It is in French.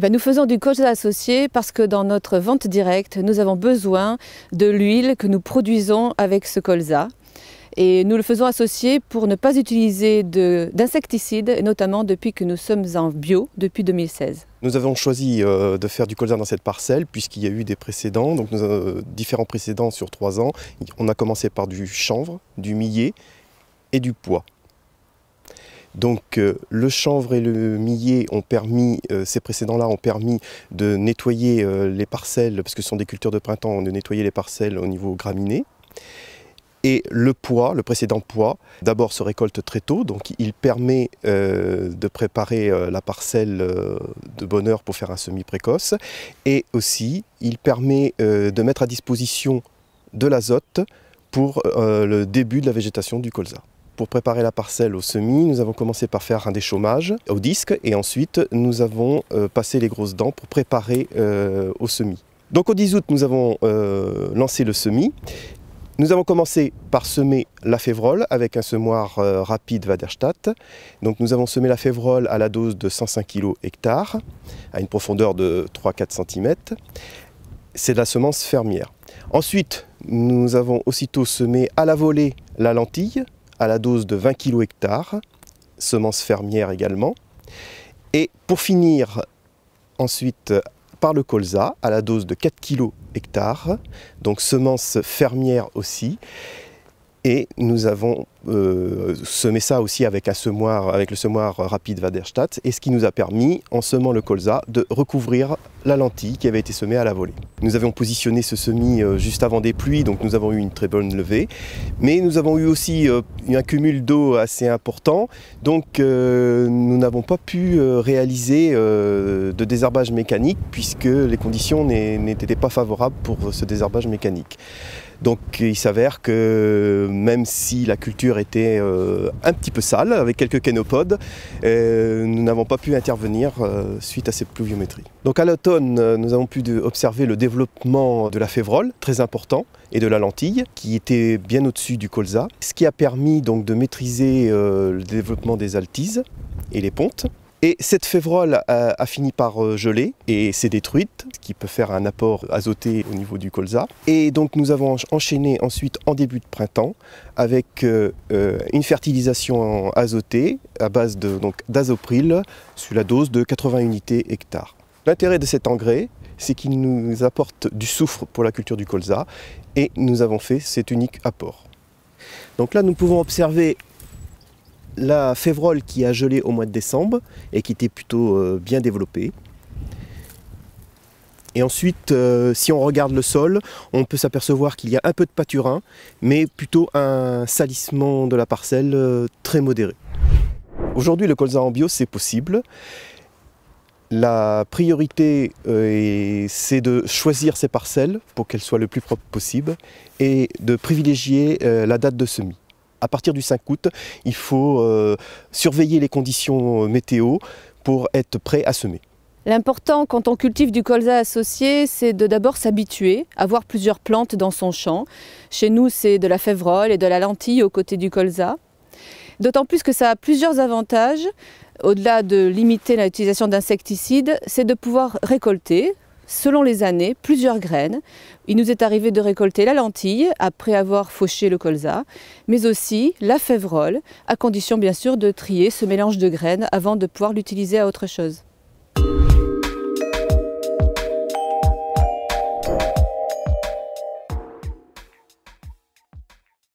Bah, nous faisons du colza associé parce que dans notre vente directe, nous avons besoin de l'huile que nous produisons avec ce colza. Et nous le faisons associer pour ne pas utiliser d'insecticides, notamment depuis que nous sommes en bio, depuis 2016. Nous avons choisi euh, de faire du colza dans cette parcelle puisqu'il y a eu des précédents, donc euh, différents précédents sur trois ans. On a commencé par du chanvre, du millet et du pois. Donc euh, le chanvre et le millet ont permis, euh, ces précédents-là ont permis de nettoyer euh, les parcelles, parce que ce sont des cultures de printemps, de nettoyer les parcelles au niveau graminé. Et le poids, le précédent poids, d'abord se récolte très tôt, donc il permet de préparer la parcelle de bonne heure pour faire un semis précoce. Et aussi, il permet de mettre à disposition de l'azote pour le début de la végétation du colza pour préparer la parcelle au semis, nous avons commencé par faire un déchômage au disque et ensuite nous avons euh, passé les grosses dents pour préparer euh, au semis. Donc au 10 août, nous avons euh, lancé le semis nous avons commencé par semer la févrole avec un semoir rapide Waderstadt. Donc nous avons semé la févrole à la dose de 105 kg hectare, à une profondeur de 3-4 cm. C'est de la semence fermière. Ensuite, nous avons aussitôt semé à la volée la lentille, à la dose de 20 kg hectare, semences fermières également. Et pour finir, ensuite par le colza à la dose de 4 kg hectare, donc semences fermières aussi. Et nous avons euh, semer semé ça aussi avec, un semoir, avec le semoir rapide vaderstadt et ce qui nous a permis, en semant le colza, de recouvrir la lentille qui avait été semée à la volée. Nous avions positionné ce semis euh, juste avant des pluies, donc nous avons eu une très bonne levée, mais nous avons eu aussi euh, un cumul d'eau assez important, donc nous n'avons pas pu réaliser de désherbage mécanique puisque les conditions n'étaient pas favorables pour ce désherbage mécanique. Donc il s'avère que même si la culture était euh, un petit peu sale, avec quelques canopodes. Et nous n'avons pas pu intervenir euh, suite à cette pluviométrie. Donc à l'automne, euh, nous avons pu observer le développement de la févrole, très important, et de la lentille, qui était bien au-dessus du colza, ce qui a permis donc de maîtriser le développement des altises et les pontes. Et cette févrole a, fini par euh, geler et s'est détruite, ce qui peut faire un apport azoté au niveau du colza. Et donc nous avons enchaîné ensuite en début de printemps avec euh, euh, une fertilisation azotée à base d'azopril sur la dose de 80 unités hectare. L'intérêt de cet engrais, c'est qu'il nous apporte du soufre pour la culture du colza et nous avons fait cet unique apport. Donc là, nous pouvons observer la févrole qui a gelé au mois de décembre et qui était plutôt euh, bien développée. Et ensuite, euh, si on regarde le sol, on peut s'apercevoir qu'il y a un peu de pâturin, mais plutôt un salissement de la parcelle euh, très modéré. Aujourd'hui, le colza en bio, c'est possible. La priorité, c'est de choisir ces parcelles pour qu'elles soient le plus propres possible et de privilégier la date de semis à partir du 5 août, il faut euh, surveiller les conditions euh, météo pour être prêt à semer. L'important quand on cultive du colza associé, c'est de d'abord s'habituer à voir plusieurs plantes dans son champ. Chez nous, c'est de la févrole et de la lentille aux côtés du colza. D'autant plus que ça a plusieurs avantages. Au-delà de limiter l'utilisation d'insecticides, c'est de pouvoir récolter selon les années, plusieurs graines. Il nous est arrivé de récolter la lentille après avoir fauché le colza, mais aussi la févrole, à condition bien sûr de trier ce mélange de graines avant de pouvoir l'utiliser à autre chose.